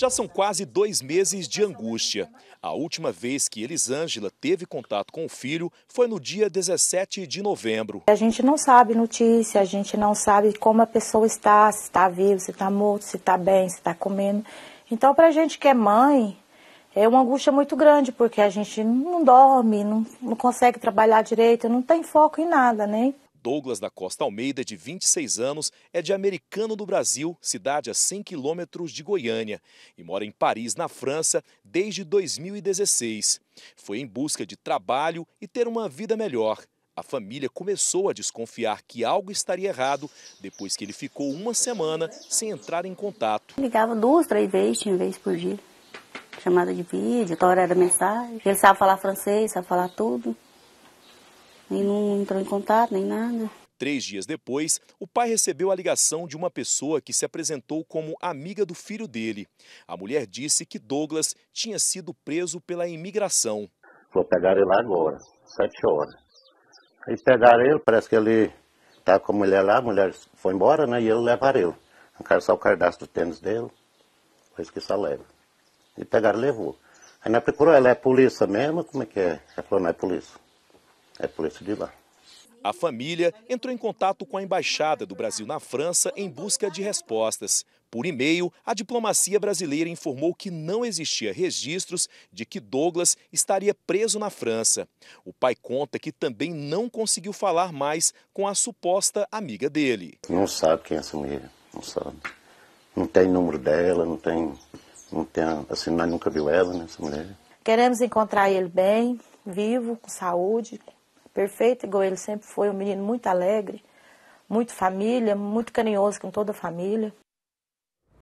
Já são quase dois meses de angústia. A última vez que Elisângela teve contato com o filho foi no dia 17 de novembro. A gente não sabe notícia, a gente não sabe como a pessoa está, se está vivo, se está morto, se está bem, se está comendo. Então, para a gente que é mãe, é uma angústia muito grande, porque a gente não dorme, não, não consegue trabalhar direito, não tem foco em nada, né? Douglas da Costa Almeida, de 26 anos, é de Americano do Brasil, cidade a 100 quilômetros de Goiânia, e mora em Paris, na França, desde 2016. Foi em busca de trabalho e ter uma vida melhor. A família começou a desconfiar que algo estaria errado depois que ele ficou uma semana sem entrar em contato. Ligava duas, três vezes, tinha vez por dia. Chamada de vídeo, toda hora era mensagem. Ele sabe falar francês, sabe falar tudo nem não entrou em contato, nem nada. Três dias depois, o pai recebeu a ligação de uma pessoa que se apresentou como amiga do filho dele. A mulher disse que Douglas tinha sido preso pela imigração. Vou pegar ele lá agora, sete horas. Aí pegaram ele, parece que ele estava tá com a mulher lá, a mulher foi embora, né? E ele levaram ele. Arrancaram só o cadastro do tênis dele, pois que só leva. E pegaram e levou. Aí na procurou, ela é polícia mesmo? Como é que é? Ela falou, não é polícia. É por isso de lá. A família entrou em contato com a Embaixada do Brasil na França em busca de respostas. Por e-mail, a diplomacia brasileira informou que não existia registros de que Douglas estaria preso na França. O pai conta que também não conseguiu falar mais com a suposta amiga dele. Não sabe quem é essa mulher, não sabe. Não tem número dela, não tem. Não tem assim, nós nunca viu ela, né, essa mulher. Queremos encontrar ele bem, vivo, com saúde, perfeito, igual ele sempre foi, um menino muito alegre, muito família, muito carinhoso com toda a família.